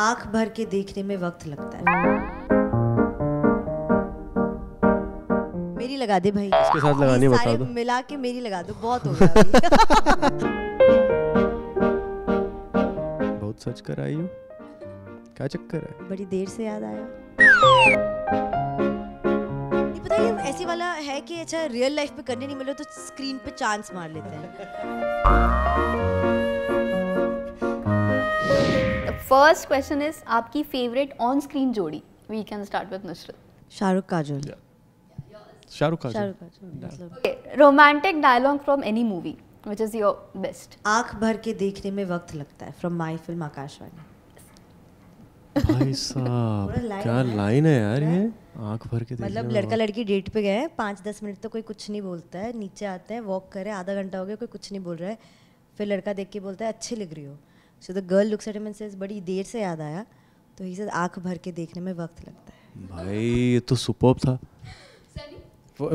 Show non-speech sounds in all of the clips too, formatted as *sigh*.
आंख भर के देखने में वक्त लगता है मेरी लगा दे भाई इसके साथ लगाने बता दो मिला के मेरी लगा दो बहुत हो गया *laughs* बहुत सच कर आई हो क्या चक्कर है बड़ी देर से याद आया पता ऐसे वाला है कि अच्छा रियल लाइफ में करने नहीं मिले तो स्क्रीन पे चांस मार लेते हैं फर्स्ट क्वेश्चन इज आपकी फेवरेट ऑन स्क्रीन जोड़ी we can start with Nusrat Shahrukh Kajol Shahrukh Kajol romantic dialogue from any movie which is your best आंख भर के देखने में वक्त लगता है फ्रॉम माय फिल्म आकाशवाणी भाई *laughs* साहब क्या लाइन है यार ये आंख भर के मतलब लड़का लड़की डेट पे गए पाँच दस मिनट तो कोई कुछ नहीं बोलता है नीचे आते हैं वॉक करे आधा घंटा हो गया कोई कुछ नहीं बोल रहा है फिर लड़का देख के बोलता है अच्छी लग रही हो so the girl looks at him and says बड़ी देर से याद आया तो ही सर आंख भर के देखने में वक्त लगता है भाई ये तो सुपर था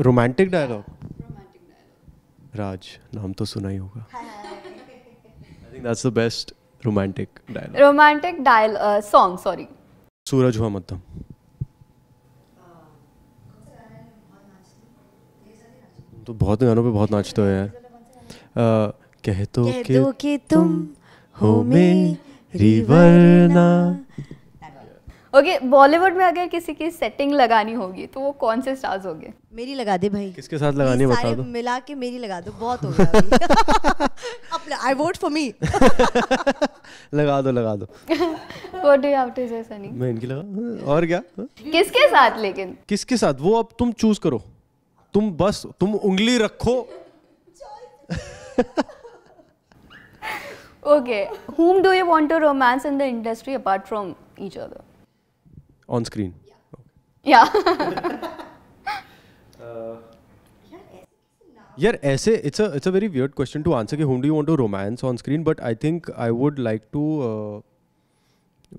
रोमांटिक हाँ, डायलॉग राज नाम तो सुना ही होगा I think that's the best romantic dialogue romantic dial song sorry सूरज हुआ मध्यम तो बहुत गानों पे बहुत नाचते हो यार कह तो के तुम हो मेरी वरना ओके बॉलीवुड में अगर किसी की सेटिंग लगानी होगी तो वो कौन से स्टार्स होंगे मेरी लगा दे भाई किसके साथ लगानी है बता दो मिला के मेरी लगा दो बहुत हो गया अपने आई वोट फॉर मी लगा दो लगा दो what do you have to say Sunny मैं इनकी लगा और क्या किसके साथ लेकिन किसके साथ वो अब तुम चूज करो तुम बस तुम उंगली रखो *laughs* Okay, whom do you want to romance in the industry apart from each other? On screen. Yeah. *laughs* Uh, यार ऐसे it's it's a very weird question to answer कि whom do you want to romance on screen but I think I would like to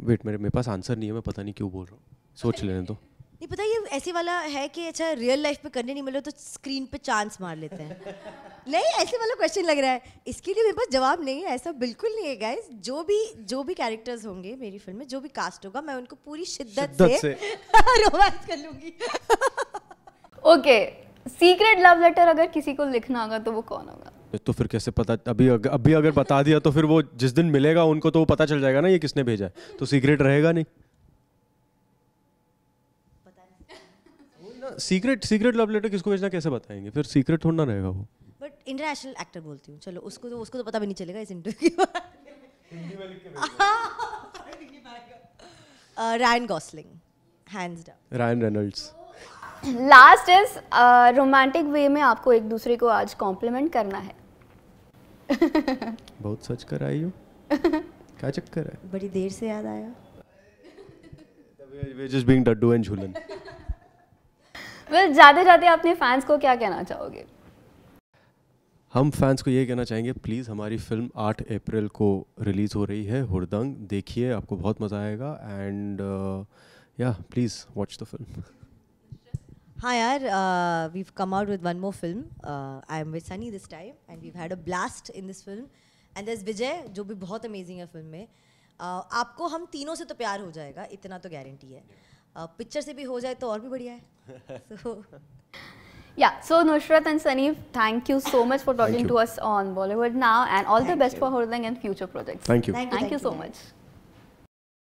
wait मेरे मेरे पास answer नहीं है मैं पता नहीं क्यों बोल रहा हूँ सोच लेने दो नहीं पता ये ऐसे वाला है कि अच्छा रियल लाइफ पे करने नहीं मिले तो स्क्रीन पे चांस मार लेते हैं *laughs* नहीं ऐसे वाला क्वेश्चन लग रहा है इसके लिए मेरे पास जवाब नहीं है ऐसा बिल्कुल नहीं है गाइस जो भी जो भी कैरेक्टर्स होंगे मेरी फिल्म में जो भी कास्ट होगा मैं उनको पूरी शिद्दत, शिद्दत से, से। *laughs* रोमांस कर लूंगी ओके सीक्रेट लव लेटर अगर किसी को लिखना होगा तो वो कौन होगा तो फिर कैसे पता अभी अग, अभी अगर बता दिया तो फिर वो जिस दिन मिलेगा उनको तो वो पता चल जाएगा ना ये किसने भेजा है तो सीक्रेट रहेगा नहीं सीक्रेट सीक्रेट लव लेटर किसको भेजना कैसे बताएंगे फिर सीक्रेट थोड़ा रहेगा वो इंटरनेशनल एक्टर बोलती हूँ चलो उसको तो उसको तो पता भी नहीं चलेगा इस interview Ryan Gosling hands down Ryan Reynolds last is romantic way में आपको एक दूसरे को आज कॉम्प्लीमेंट करना है बहुत सच कर आई हो क्या चक्कर है बड़ी देर से याद आया जस्ट बीइंग डड्डू एंड झूलन वेल जाते जाते अपने फैंस को क्या कहना चाहोगे हम फैंस को ये कहना चाहेंगे प्लीज़ हमारी फिल्म 8 अप्रैल को रिलीज़ हो रही है हुरदंग देखिए आपको बहुत मज़ा आएगा एंड या प्लीज़ वॉच द फिल्म हाँ यार we come out with one more film I am with Sunny this time and we had a blast in this film and this Vijay जो भी बहुत अमेजिंग है फिल्म में. Uh, आपको हम तीनों से तो प्यार हो जाएगा, इतना तो गारंटी है. पिक्चर uh, से भी हो जाए तो और भी बढ़िया है. *laughs* so, Yeah, so Nushrat and Sanif, thank you so much for talking to us on Bollywood Now and all thank the best you. for holding and future projects. Thank you. Thank you, thank thank you so much.